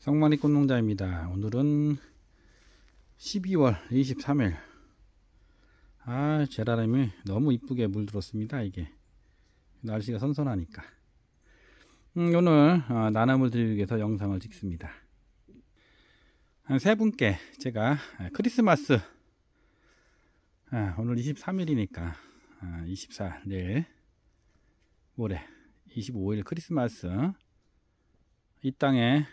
성만이 꽃농자입니다. 오늘은 12월 23일 아 제라늄이 너무 이쁘게 물들었습니다. 이게 날씨가 선선하니까 음, 오늘 어, 나눔을 드리기 위해서 영상을 찍습니다. 한 세 분께 제가 아, 크리스마스 아, 오늘 23일이니까 아, 24일 내 모레 25일 크리스마스 이 땅에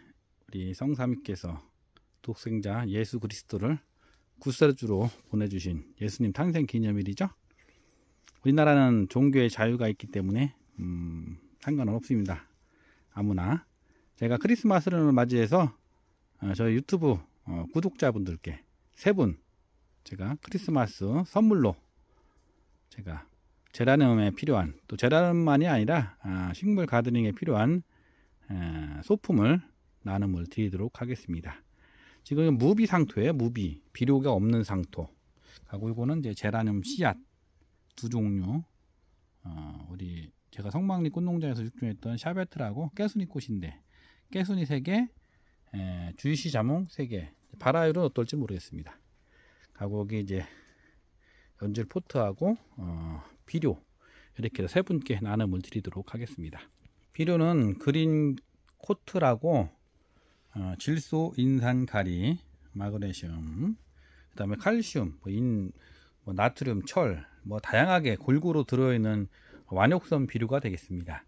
우리 성삼위께서 독생자 예수 그리스도를 구세주로 보내주신 예수님 탄생 기념일이죠. 우리나라는 종교의 자유가 있기 때문에 음, 상관은 없습니다. 아무나 제가 크리스마스를 맞이해서 어, 저희 유튜브 어, 구독자분들께 세 분 제가 크리스마스 선물로 제가 제라늄에 필요한 또 제라늄만이 아니라 아, 식물 가드닝에 필요한 소품을 나눔을 드리도록 하겠습니다. 지금 무비 상토예요. 무비 비료가 없는 상토. 그고 이거는 이제 제라늄 씨앗 두 종류. 어, 우리 제가 성막리 꽃농장에서 육종했던 샤베트라고 깨순이 꽃인데 깨순이 3개, 주이시 자몽 3개. 바라율은 어떨지 모르겠습니다. 가고 여기 이제 연질 포트하고 어, 비료 이렇게 해세 분께 나눔을 드리도록 하겠습니다. 비료는 그린 코트라고 어, 질소, 인산, 가리, 마그네슘, 그 다음에 칼슘, 뭐 인, 뭐 나트륨, 철, 뭐 다양하게 골고루 들어있는 완역성 비료가 되겠습니다.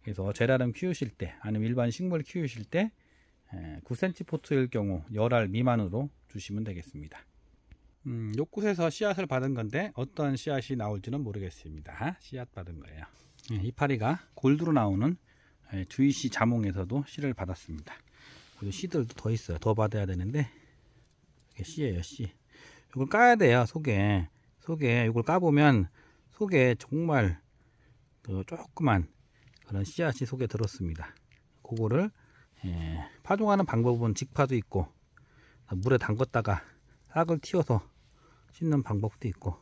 그래서 제라름 키우실 때 아니면 일반 식물 키우실 때 9cm 포트일 경우 열알 미만으로 주시면 되겠습니다. 음, 곳에서 씨앗을 받은 건데 어떤 씨앗이 나올지는 모르겠습니다. 씨앗 받은 거예요. 이파리가 골드로 나오는 주이씨 자몽에서도 씨를 받았습니다. 그리고 씨들도 더 있어요. 더 받아야 되는데 이게 씨예요, 씨. 이걸 까야 돼요, 속에. 속에 이걸 까보면 속에 정말 그 조그만 그런 씨앗이 속에 들었습니다. 그거를 예, 파종하는 방법은 직파도 있고 물에 담궜다가 싹을 틔워서 씻는 방법도 있고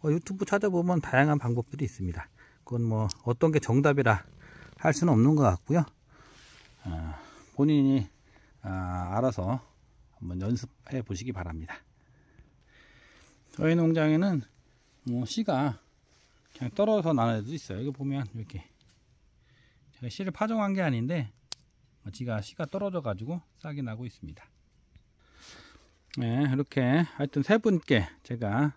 뭐 유튜브 찾아보면 다양한 방법들이 있습니다. 그건 뭐 어떤 게 정답이라 할 수는 없는 것 같고요. 어, 본인이 아, 알아서 한번 연습해 보시기 바랍니다 저희 농장에는 뭐 씨가 그냥 떨어져서 나는 애도 있어요 이거 보면 이렇게 제가 씨를 파종한 게 아닌데 뭐 지가 씨가 떨어져 가지고 싹이 나고 있습니다 네, 이렇게 하여튼 세 분께 제가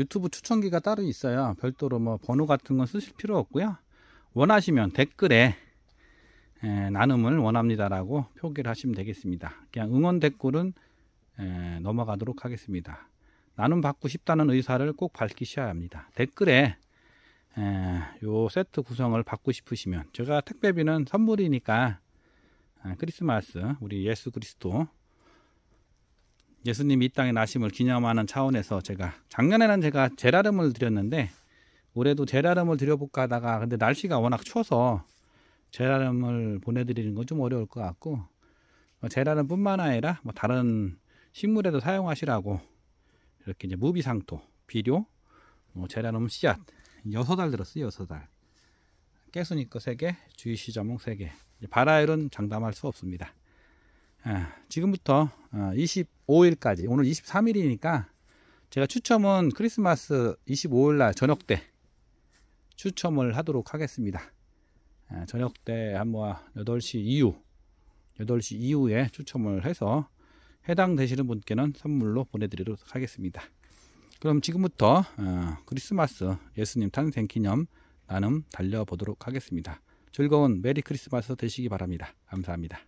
유튜브 추천기가 따로 있어요 별도로 뭐 번호 같은 건 쓰실 필요 없고요 원하시면 댓글에 에, 예, 나눔을 원합니다라고 표기를 하시면 되겠습니다. 그냥 응원 댓글은 에, 예, 넘어가도록 하겠습니다. 나눔 받고 싶다는 의사를 꼭 밝히셔야 합니다. 댓글에 에, 예, 요 세트 구성을 받고 싶으시면 제가 택배비는 선물이니까 에, 아, 크리스마스 우리 예수 그리스도 예수님이 땅에 나심을 기념하는 차원에서 제가 작년에는 제가 제라름을 드렸는데 올해도 제라름을 드려볼까 하다가 근데 날씨가 워낙 추워서 제라늄을 보내드리는 건 좀 어려울 것 같고 제라늄뿐만 뭐 아니라 뭐 다른 식물에도 사용하시라고 이렇게 이제 무비상토, 비료, 뭐 제라늄 씨앗 여섯 알 들었어요. 여섯 알 깨순이꺼 3개, 주의시 자몽 3개 바라일은 장담할 수 없습니다. 아, 지금부터 25일까지 아, 오늘 23일이니까 제가 추첨은 크리스마스 25일날 저녁 때 추첨을 하도록 하겠습니다. 예, 저녁 때 한뭐 8시 이후 8시 이후에 추첨을 해서 해당 되시는 분께는 선물로 보내드리도록 하겠습니다. 그럼 지금부터 어, 크리스마스 예수님 탄생 기념 나눔 달려보도록 하겠습니다. 즐거운 메리 크리스마스 되시기 바랍니다. 감사합니다.